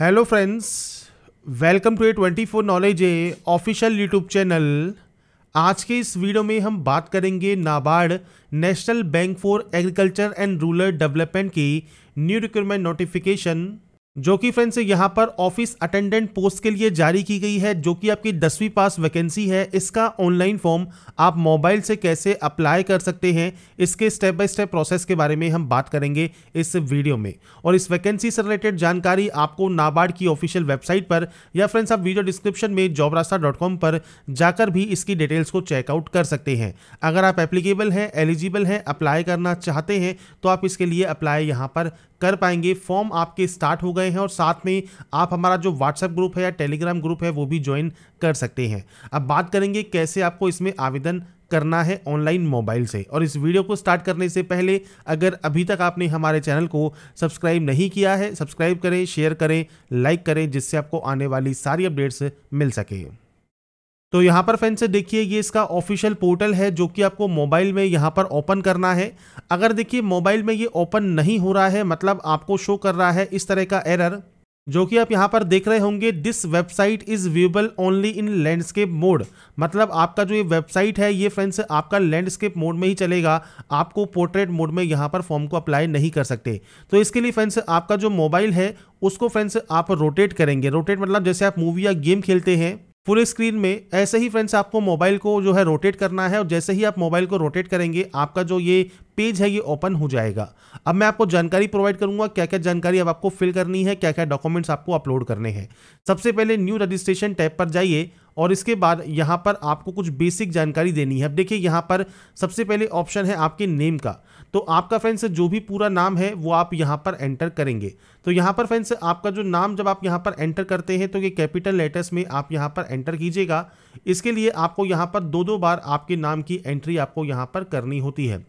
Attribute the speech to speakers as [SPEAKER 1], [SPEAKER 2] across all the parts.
[SPEAKER 1] hello friends welcome to A twenty four knowledge A official YouTube channel आज के इस video में हम बात करेंगे NABARD national bank for agriculture and rural development की न्यू रिक्वायरमेंट नोटिफिकेशन जो कि फ्रेंड्स यहाँ पर ऑफिस अटेंडेंट पोस्ट के लिए जारी की गई है जो कि आपकी दसवीं पास वैकेंसी है इसका ऑनलाइन फॉर्म आप मोबाइल से कैसे अप्लाई कर सकते हैं इसके स्टेप बाय स्टेप प्रोसेस के बारे में हम बात करेंगे इस वीडियो में और इस वैकेंसी से रिलेटेड जानकारी आपको नाबार्ड की ऑफिशियल वेबसाइट पर या फ्रेंड्स आप वीडियो डिस्क्रिप्शन में जॉब पर जाकर भी इसकी डिटेल्स को चेकआउट कर सकते हैं अगर आप एप्लीकेबल हैं एलिजिबल हैं अप्लाई करना चाहते हैं तो आप इसके लिए अप्लाई यहाँ पर कर पाएंगे फॉर्म आपके स्टार्ट हो गए गए हैं और साथ में आप हमारा जो व्हाट्सएप ग्रुप है या टेलीग्राम ग्रुप है वो भी ज्वाइन कर सकते हैं अब बात करेंगे कैसे आपको इसमें आवेदन करना है ऑनलाइन मोबाइल से और इस वीडियो को स्टार्ट करने से पहले अगर अभी तक आपने हमारे चैनल को सब्सक्राइब नहीं किया है सब्सक्राइब करें शेयर करें लाइक करें जिससे आपको आने वाली सारी अपडेट्स मिल सके तो यहाँ पर फ्रेंड्स देखिए ये इसका ऑफिशियल पोर्टल है जो कि आपको मोबाइल में यहाँ पर ओपन करना है अगर देखिए मोबाइल में ये ओपन नहीं हो रहा है मतलब आपको शो कर रहा है इस तरह का एरर जो कि आप यहाँ पर देख रहे होंगे this website is viewable only in landscape mode मतलब आपका जो ये वेबसाइट है ये फ्रेंड्स आपका लैंडस्केप मोड में ही चलेगा आपको पोर्ट्रेट मोड में यहाँ पर फॉर्म को अप्लाई नहीं कर सकते तो इसके लिए फ्रेंड्स आपका जो मोबाइल है उसको फ्रेंड्स आप रोटेट करेंगे रोटेट मतलब जैसे आप मूवी या गेम खेलते हैं फुल स्क्रीन में ऐसे ही फ्रेंड्स आपको मोबाइल को जो है रोटेट करना है और जैसे ही आप मोबाइल को रोटेट करेंगे आपका जो ये पेज है ये ओपन हो जाएगा अब मैं आपको जानकारी प्रोवाइड करूंगा क्या क्या जानकारी अब आपको फिल करनी है क्या क्या डॉक्यूमेंट्स आपको अपलोड करने हैं सबसे पहले न्यू रजिस्ट्रेशन टैब पर जाइए और इसके बाद यहाँ पर आपको कुछ बेसिक जानकारी देनी है अब देखिए यहाँ पर सबसे पहले ऑप्शन है आपके नेम का तो आपका फ्रेंड्स जो भी पूरा नाम है वो आप यहाँ पर एंटर करेंगे तो यहाँ पर फ्रेंड्स आपका जो नाम जब आप यहाँ पर एंटर करते हैं तो ये कैपिटल लेटर्स में आप यहाँ पर एंटर कीजिएगा इसके लिए आपको यहाँ पर दो दो बार आपके नाम की एंट्री आपको यहाँ पर करनी होती है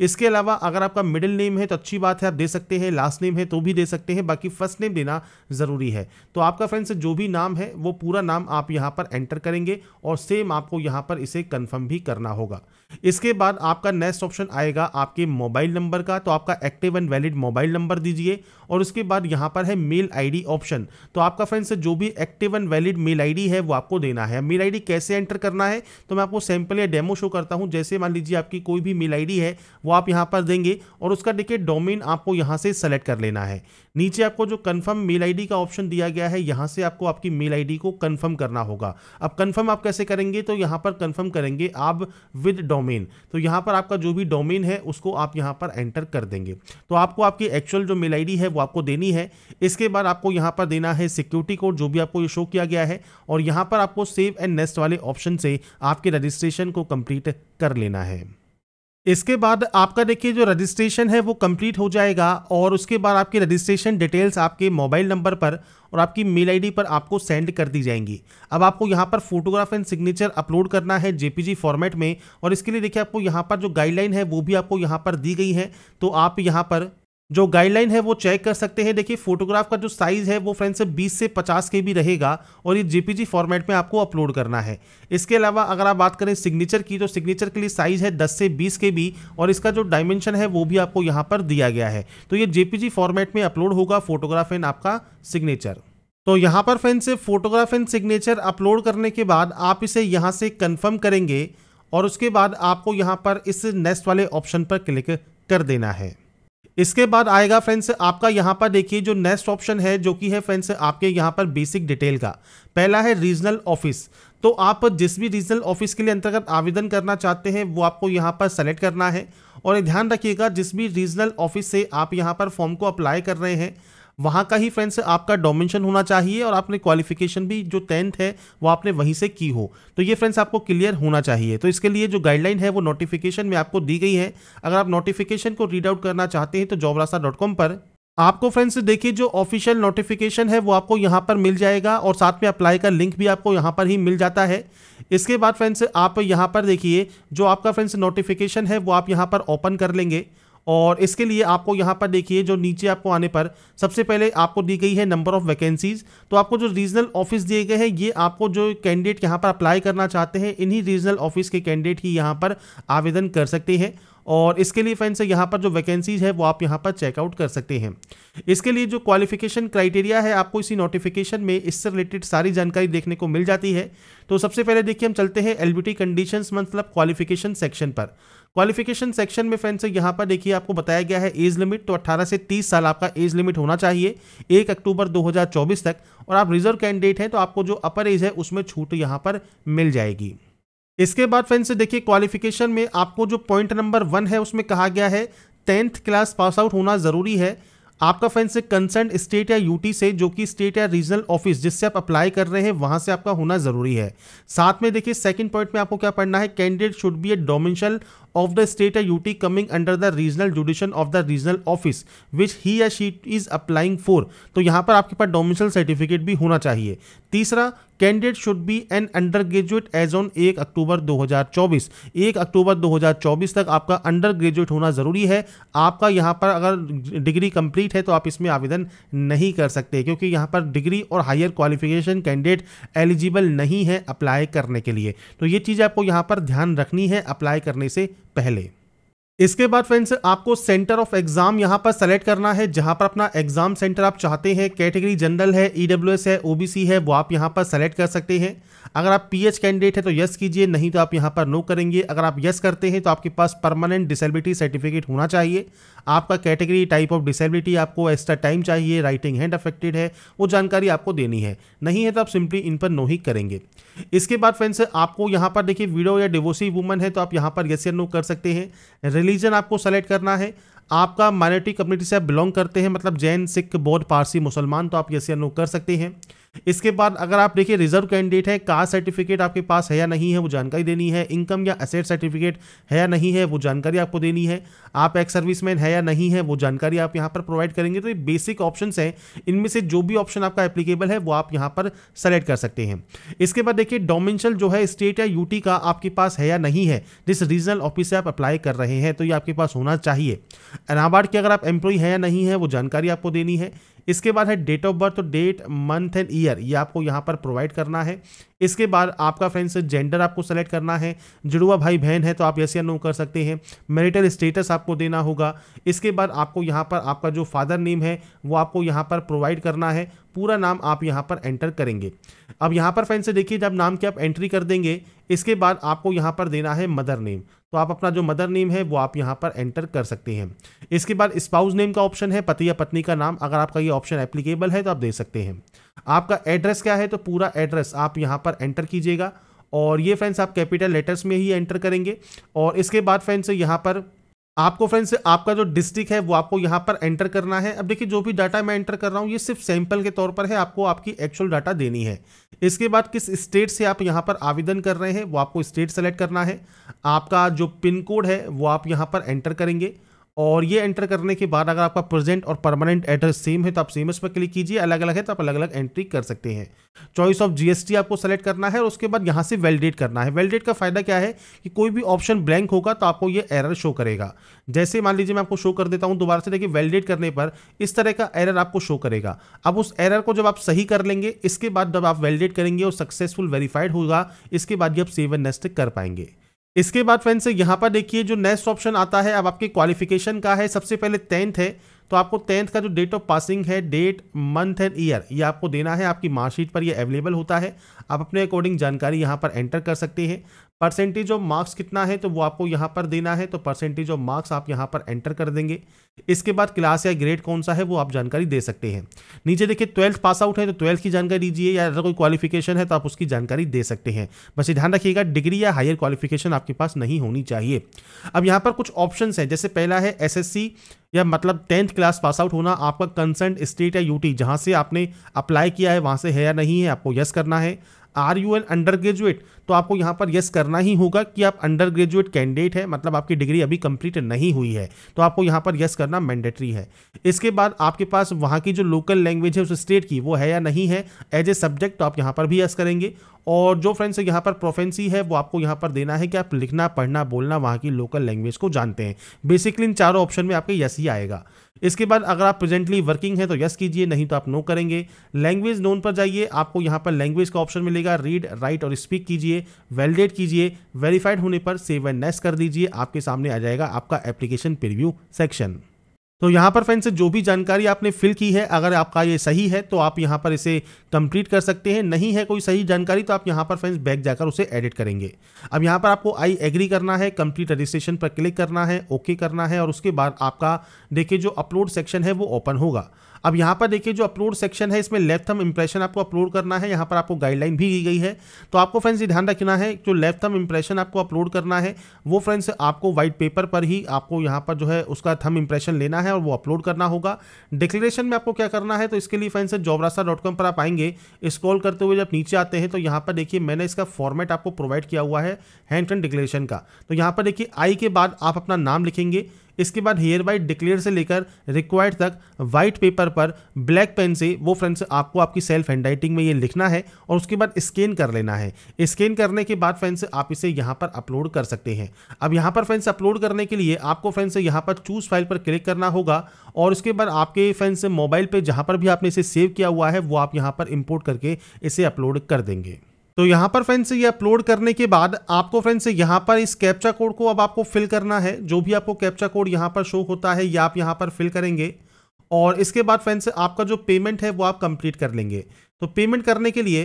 [SPEAKER 1] इसके अलावा अगर आपका मिडिल नेम है तो अच्छी बात है आप दे सकते हैं लास्ट नेम है तो भी दे सकते हैं बाकी फर्स्ट नेम देना ज़रूरी है तो आपका फ्रेंड्स जो भी नाम है वो पूरा नाम आप यहाँ पर एंटर करेंगे और सेम आपको यहाँ पर इसे कन्फर्म भी करना होगा इसके बाद आपका नेक्स्ट ऑप्शन आएगा आपके मोबाइल नंबर का तो आपका active and valid mobile number दीजिए और उसके बाद यहाँ पर है मेल आईडी ऑप्शन तो आपका फ्रेंड्स जो भी active and valid mail ID है वो आपको देना है मेल आईडी कैसे एंटर करना है तो मैं आपको सैंपल या डेमो शो करता हूँ जैसे मान लीजिए आपकी कोई भी मेल आई है वो आप यहाँ पर देंगे और उसका देखिए डोमेन आपको यहाँ से सेलेक्ट कर लेना है नीचे आपको जो कन्फर्म मेल आई का ऑप्शन दिया गया है यहाँ से आपको आपकी मेल आई को कन्फर्म करना होगा अब कन्फर्म आप कैसे करेंगे तो यहाँ पर कन्फर्म करेंगे आप विद डोमेन तो यहाँ पर आपका जो भी डोमेन है उसको आप यहाँ पर एंटर कर देंगे तो आपको आपकी एक्चुअल जो मेल आई है वो आपको देनी है इसके बाद आपको यहाँ पर देना है सिक्योरिटी कोड जो भी आपको ये शो किया गया है और यहाँ पर आपको सेव एंड नेस्ट वाले ऑप्शन से आपके रजिस्ट्रेशन को कंप्लीट कर लेना है इसके बाद आपका देखिए जो रजिस्ट्रेशन है वो कंप्लीट हो जाएगा और उसके बाद आपकी रजिस्ट्रेशन डिटेल्स आपके मोबाइल नंबर पर और आपकी मेल आईडी पर आपको सेंड कर दी जाएंगी अब आपको यहाँ पर फोटोग्राफ एंड सिग्नेचर अपलोड करना है जेपीजी फॉर्मेट में और इसके लिए देखिए आपको यहाँ पर जो गाइडलाइन है वो भी आपको यहाँ पर दी गई है तो आप यहाँ पर जो गाइडलाइन है वो चेक कर सकते हैं देखिए फोटोग्राफ का जो साइज़ है वो फ्रेंड्स 20 से 50 के भी रहेगा और ये जीपीजी फॉर्मेट में आपको अपलोड करना है इसके अलावा अगर आप बात करें सिग्नेचर की तो सिग्नेचर के लिए साइज़ है 10 से 20 के भी और इसका जो डायमेंशन है वो भी आपको यहाँ पर दिया गया है तो ये जी फॉर्मेट में अपलोड होगा फोटोग्राफ एंड आपका सिग्नेचर तो यहाँ पर से फोटोग्राफ एंड सिग्नेचर अपलोड करने के बाद आप इसे यहाँ से कन्फर्म करेंगे और उसके बाद आपको यहाँ पर इस नेक्स्ट वाले ऑप्शन पर क्लिक कर देना है इसके बाद आएगा फ्रेंड्स आपका यहाँ पर देखिए जो नेक्स्ट ऑप्शन है जो कि है फ्रेंड्स आपके यहाँ पर बेसिक डिटेल का पहला है रीजनल ऑफिस तो आप जिस भी रीजनल ऑफिस के लिए अंतर्गत आवेदन करना चाहते हैं वो आपको यहाँ पर सेलेक्ट करना है और ध्यान रखिएगा जिस भी रीजनल ऑफिस से आप यहाँ पर फॉर्म को अप्लाई कर रहे हैं वहाँ का ही फ्रेंड्स आपका डोमेंशन होना चाहिए और आपने क्वालिफिकेशन भी जो टेंथ है वो आपने वहीं से की हो तो ये फ्रेंड्स आपको क्लियर होना चाहिए तो इसके लिए जो गाइडलाइन है वो नोटिफिकेशन में आपको दी गई है अगर आप नोटिफिकेशन को रीड आउट करना चाहते हैं तो जॉबरास्ता पर आपको फ्रेंड्स देखिए जो ऑफिशियल नोटिफिकेशन है वो आपको यहाँ पर मिल जाएगा और साथ में अप्लाई का लिंक भी आपको यहाँ पर ही मिल जाता है इसके बाद फ्रेंड्स आप यहाँ पर देखिए जो आपका फ्रेंड्स नोटिफिकेशन है वो आप यहाँ पर ओपन कर लेंगे और इसके लिए आपको यहाँ पर देखिए जो नीचे आपको आने पर सबसे पहले आपको दी गई है नंबर ऑफ वैकेंसीज तो आपको जो रीजनल ऑफिस दिए गए हैं ये आपको जो कैंडिडेट यहाँ पर अप्लाई करना चाहते हैं इन्हीं रीजनल ऑफिस के कैंडिडेट ही यहाँ पर आवेदन कर सकते हैं और इसके लिए फ्रेंड्स यहाँ पर जो वैकेंसीज है वो आप यहाँ पर चेकआउट कर सकते हैं इसके लिए जो क्वालिफिकेशन क्राइटेरिया है आपको इसी नोटिफिकेशन में इससे रिलेटेड सारी जानकारी देखने को मिल जाती है तो सबसे पहले देखिए हम चलते हैं एलबीटी कंडीशंस मतलब क्वालिफिकेशन सेक्शन पर क्वालिफिकेशन सेक्शन में फ्रेंड्स यहाँ पर देखिए आपको बताया गया है एज लिमिट तो 18 से 30 साल आपका एज लिमिट होना चाहिए 1 अक्टूबर 2024 तक और आप रिजर्व कैंडिडेट हैं तो आपको जो अपर एज है उसमें छूट यहाँ पर मिल जाएगी इसके बाद फ्रेंड्स देखिए क्वालिफिकेशन में आपको जो पॉइंट नंबर वन है उसमें कहा गया है टेंथ क्लास पास आउट होना ज़रूरी है आपका फ्रेंड्स कंसर्न स्टेट या यूटी से जो कि स्टेट या रीजनल ऑफिस जिससे आप अप्लाई कर रहे हैं वहां से आपका होना जरूरी है साथ में देखिए सेकंड पॉइंट में आपको क्या पढ़ना है candidate should be a domicile of the state or UT coming under the regional judicial of the regional office which he or she is applying for तो यहाँ पर आपके पास डोमिसल सर्टिफिकेट भी होना चाहिए तीसरा candidate should be an undergraduate age on एक अक्टूबर 2024 एक अक्टूबर 2024 तक आपका अंडर ग्रेजुएट होना ज़रूरी है आपका यहाँ पर अगर डिग्री कंप्लीट है तो आप इसमें आवेदन नहीं कर सकते क्योंकि यहाँ पर डिग्री और हायर क्वालिफिकेशन कैंडिडेट एलिजिबल नहीं है अप्लाई करने के लिए तो ये चीज़ आपको यहाँ पर ध्यान रखनी है अप्लाई करने से पहले इसके बाद फ्रेंड्स आपको सेंटर ऑफ एग्जाम यहां पर सेलेक्ट करना है जहां पर अपना एग्जाम सेंटर आप चाहते हैं कैटेगरी जनरल है ईडब्ल्यूएस e है ओबीसी है वो आप यहां पर सेलेक्ट कर सकते हैं अगर आप पीएच कैंडिडेट है तो यस कीजिए नहीं तो आप यहां पर नो करेंगे अगर आप यस करते हैं तो आपके पास परमानेंट डिसेबिलिटी सर्टिफिकेट होना चाहिए आपका कैटेगरी टाइप ऑफ डिसेबिलिटी आपको एक्स्ट्रा टाइम चाहिए राइटिंग हैंड अफेक्टेड है वो जानकारी आपको देनी है नहीं है तो आप सिंपली इन पर नो ही करेंगे इसके बाद फ्रेंड्स आपको यहाँ पर देखिए वीडियो या डिवोसी वुमन है तो आप यहाँ पर यस या नो कर सकते हैं रिलीजन आपको सेलेक्ट करना है आपका माइनॉरिटी कम्युनिटी से आप बिलोंग करते हैं मतलब जैन सिख बौद्ध पारसी मुसलमान तो आप यस या नो कर सकते हैं इसके बाद अगर आप देखिए रिजर्व कैंडिडेट है कास्ट सर्टिफिकेट आपके पास है या नहीं है वो जानकारी देनी है इनकम या असेट सर्टिफिकेट है या नहीं है वो जानकारी आपको देनी है आप एक्स सर्विसमैन है या नहीं है वो जानकारी आप यहाँ पर प्रोवाइड करेंगे तो ये बेसिक ऑप्शन हैं इनमें से जो भी ऑप्शन आपका एप्लीकेबल है वो आप यहाँ पर सेलेक्ट कर सकते हैं इसके बाद देखिए डोमेंशल जो है स्टेट या यूटी का आपके पास है या नहीं है जिस रीजनल ऑफिस से आप अप्लाई कर रहे हैं तो ये आपके पास होना चाहिए अनाबाद की अगर आप एम्प्लॉय है या नहीं है वो जानकारी आपको देनी है इसके बाद है डेट ऑफ बर्थ तो डेट मंथ एंड ईयर ये आपको यहाँ पर प्रोवाइड करना है इसके बाद आपका फ्रेंड्स जेंडर आपको सेलेक्ट करना है जुड़वा भाई बहन है तो आप यस या नो कर सकते हैं मेरिटल स्टेटस आपको देना होगा इसके बाद आपको यहाँ पर आपका जो फादर नेम है वो आपको यहाँ पर प्रोवाइड करना है पूरा नाम आप यहाँ पर एंटर करेंगे अब यहाँ पर फैन से देखिए जब नाम की आप एंट्री कर देंगे इसके बाद आपको यहाँ पर देना है मदर नेम तो आप अपना जो मदर नेम है वो आप यहाँ पर एंटर कर सकते हैं इसके बाद स्पाउस नेम का ऑप्शन है पति या पत्नी का नाम अगर आपका ये ऑप्शन एप्लीकेबल है तो आप दे सकते हैं आपका एड्रेस क्या है तो पूरा एड्रेस आप यहाँ पर एंटर कीजिएगा और ये फ्रेंड्स आप कैपिटल लेटर्स में ही एंटर करेंगे और इसके बाद फ्रेंड्स यहाँ पर आपको फ्रेंड्स आपका जो डिस्ट्रिक्ट है वो आपको यहाँ पर एंटर करना है अब देखिए जो भी डाटा मैं एंटर कर रहा हूँ ये सिर्फ सैंपल के तौर पर है आपको आपकी एक्चुअल डाटा देनी है इसके बाद किस स्टेट से आप यहाँ पर आवेदन कर रहे हैं वो आपको स्टेट सेलेक्ट करना है आपका जो पिन कोड है वो आप यहाँ पर एंटर करेंगे और ये एंटर करने के बाद अगर आपका प्रेजेंट और परमानेंट एड्रेस सेम है तो आप सेम इस पर क्लिक कीजिए अलग अलग है तो आप अलग अलग एंट्री कर सकते हैं चॉइस ऑफ जीएसटी आपको सेलेक्ट करना है और उसके बाद यहाँ से वैलिडेट करना है वैलिडेट का फायदा क्या है कि कोई भी ऑप्शन ब्लैंक होगा तो आपको ये एरर शो करेगा जैसे मान लीजिए मैं आपको शो कर देता हूँ दोबारा से देखिए वैलिडेट करने पर इस तरह का एरर आपको शो करेगा अब उस एरर को जब आप सही कर लेंगे इसके बाद जब आप वैलिडेट करेंगे और सक्सेसफुल वेरीफाइड होगा इसके बाद ये सेवन नेस्ट कर पाएंगे इसके बाद फ्रेंड्स यहाँ पर देखिए जो नेक्स्ट ऑप्शन आता है अब आपके क्वालिफिकेशन का है सबसे पहले टेंथ है तो आपको टेंथ का जो डेट ऑफ पासिंग है डेट मंथ एंड ईयर ये आपको देना है आपकी मार्कशीट पर ये अवेलेबल होता है आप अपने अकॉर्डिंग जानकारी यहाँ पर एंटर कर सकते हैं परसेंटेज ऑफ मार्क्स कितना है तो वो आपको यहाँ पर देना है तो परसेंटेज ऑफ मार्क्स आप यहाँ पर एंटर कर देंगे इसके बाद क्लास या ग्रेड कौन सा है वो आप जानकारी दे सकते हैं नीचे देखिए ट्वेल्थ पास आउट है तो ट्वेल्थ की जानकारी दीजिए या अगर कोई क्वालिफिकेशन है तो आप उसकी जानकारी दे सकते हैं बस ध्यान रखिएगा डिग्री या हायर क्वालिफिकेशन आपके पास नहीं होनी चाहिए अब यहाँ पर कुछ ऑप्शन हैं जैसे पहला है एस या मतलब टेंथ क्लास पास आउट होना आपका कंसर्न स्टेट या यूटी जहाँ से आपने अप्लाई किया है वहाँ से है या नहीं है आपको यस करना है are you an undergraduate तो आपको यहाँ पर यस करना ही होगा कि आप अंडर ग्रेजुएट कैंडिडेट है मतलब आपकी डिग्री अभी कंप्लीट नहीं हुई है तो आपको यहाँ पर यस करना मैंडेटरी है इसके बाद आपके पास वहाँ की जो लोकल लैंग्वेज है उस स्टेट की वो है या नहीं है एज ए सब्जेक्ट तो आप यहाँ पर भी यस करेंगे और जो फ्रेंड्स यहाँ पर प्रोफेंसी है वो आपको यहाँ पर देना है कि आप लिखना पढ़ना बोलना वहाँ की लोकल लैंग्वेज को जानते हैं बेसिकली इन चारों ऑप्शन में आपके यस ही आएगा इसके बाद अगर आप प्रेजेंटली वर्किंग है तो यस कीजिए नहीं तो आप नो करेंगे लैंग्वेज नोन पर जाइए आपको यहाँ पर लैंग्वेज का ऑप्शन मिलेगा रीड राइट और स्पीक कीजिए वैलिडेट कीजिए वेरीफाइड होने पर सेव एंड नेस कर दीजिए आपके सामने आ जाएगा आपका एप्लीकेशन प्रिव्यू सेक्शन तो यहाँ पर फ्रेंड्स जो भी जानकारी आपने फिल की है अगर आपका ये सही है तो आप यहाँ पर इसे कंप्लीट कर सकते हैं नहीं है कोई सही जानकारी तो आप यहाँ पर फ्रेंड्स बैक जाकर उसे एडिट करेंगे अब यहाँ पर आपको आई एग्री करना है कंप्लीट रजिस्ट्रेशन पर क्लिक करना है ओके करना है और उसके बाद आपका देखिए जो अपलोड सेक्शन है वो ओपन होगा अब यहाँ पर देखिए जो अपलोड सेक्शन है इसमें लेफ्ट थम इंप्रेशन आपको अपलोड करना है यहाँ पर आपको गाइडलाइन भी दी गई है तो आपको फ्रेंड्स ये ध्यान रखना है जो लेफ्ट थम इंप्रेशन आपको अपलोड करना है वो फ्रेंड्स आपको व्हाइट पेपर पर ही आपको यहाँ पर जो है उसका थम इंप्रेशन लेना है और वो अपलोड करना होगा डिक्लेरेशन में आपको क्या करना है तो इसके लिए फ्रेंड्स जॉबरासा पर आप आएंगे स्क्रॉल करते हुए जब नीचे आते हैं तो यहाँ पर देखिए मैंने इसका फॉर्मेट आपको प्रोवाइड किया हुआ है हैंड टन डिक्लेरेशन का तो यहाँ पर देखिए आई के बाद आप अपना नाम लिखेंगे इसके बाद हेयर वाइट डिक्लेयर से लेकर रिक्वायर्ड तक वाइट पेपर पर ब्लैक पेन से वो फ्रेंड्स आपको आपकी सेल्फ हैंडराइटिंग में ये लिखना है और उसके बाद स्कैन कर लेना है स्कैन करने के बाद फ्रेंड्स आप इसे यहाँ पर अपलोड कर सकते हैं अब यहाँ पर फ्रेंड्स अपलोड करने के लिए आपको फ्रेंड्स यहाँ पर चूज फाइल पर क्लिक करना होगा और उसके बाद आपके फ्रेंड्स मोबाइल पर जहाँ पर भी आपने इसे सेव किया हुआ है वो आप यहाँ पर इम्पोर्ट करके इसे अपलोड कर देंगे तो यहाँ पर फ्रेंड्स ये अपलोड करने के बाद आपको फ्रेंड्स यहाँ पर इस कैप्चा कोड को अब आपको फिल करना है जो भी आपको कैप्चा कोड यहाँ पर शो होता है ये आप यहाँ पर फिल करेंगे और इसके बाद फ्रेंड्स आपका जो पेमेंट है वो आप कंप्लीट कर लेंगे तो पेमेंट करने के लिए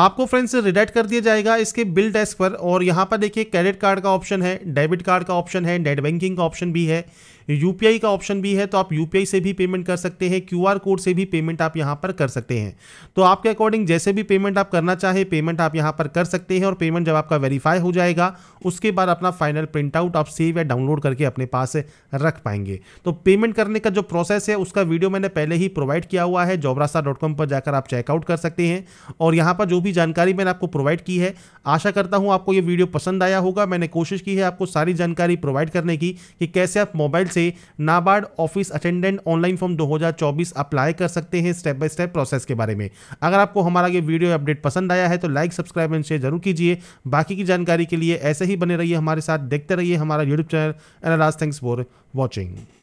[SPEAKER 1] आपको फ्रेंड्स रिडेक्ट कर दिया जाएगा इसके बिल डेस्क पर और यहाँ पर देखिए क्रेडिट कार्ड का ऑप्शन है डेबिट कार्ड का ऑप्शन है नेट बैंकिंग का ऑप्शन भी है यूपीआई का ऑप्शन भी है तो आप यूपीआई से भी पेमेंट कर सकते हैं क्यूआर कोड से भी पेमेंट आप यहाँ पर कर सकते हैं तो आपके अकॉर्डिंग जैसे भी पेमेंट आप करना चाहे पेमेंट आप यहाँ पर कर सकते हैं और पेमेंट जब आपका वेरीफाई हो जाएगा उसके बाद अपना फाइनल प्रिंट आउट आप सेव या डाउनलोड करके अपने पास रख पाएंगे तो पेमेंट करने का जो प्रोसेस है उसका वीडियो मैंने पहले ही प्रोवाइड किया हुआ है जॉबरासा पर जाकर आप चेकआउट कर सकते हैं और यहाँ पर जो भी जानकारी मैंने आपको प्रोवाइड की है आशा करता हूं आपको ये वीडियो पसंद आया होगा मैंने कोशिश की है आपको सारी जानकारी प्रोवाइड करने की कि कैसे आप मोबाइल से NABARD office attendant online form 2024 apply कर सकते हैं स्टेप बाय स्टेप प्रोसेस के बारे में अगर आपको हमारा ये वीडियो अपडेट पसंद आया है तो लाइक सब्सक्राइब एंड शेयर जरूर कीजिए बाकी की जानकारी के लिए ऐसे ही बने रहिए हमारे साथ देखते रहिए हमारा YouTube channel and last thanks for watching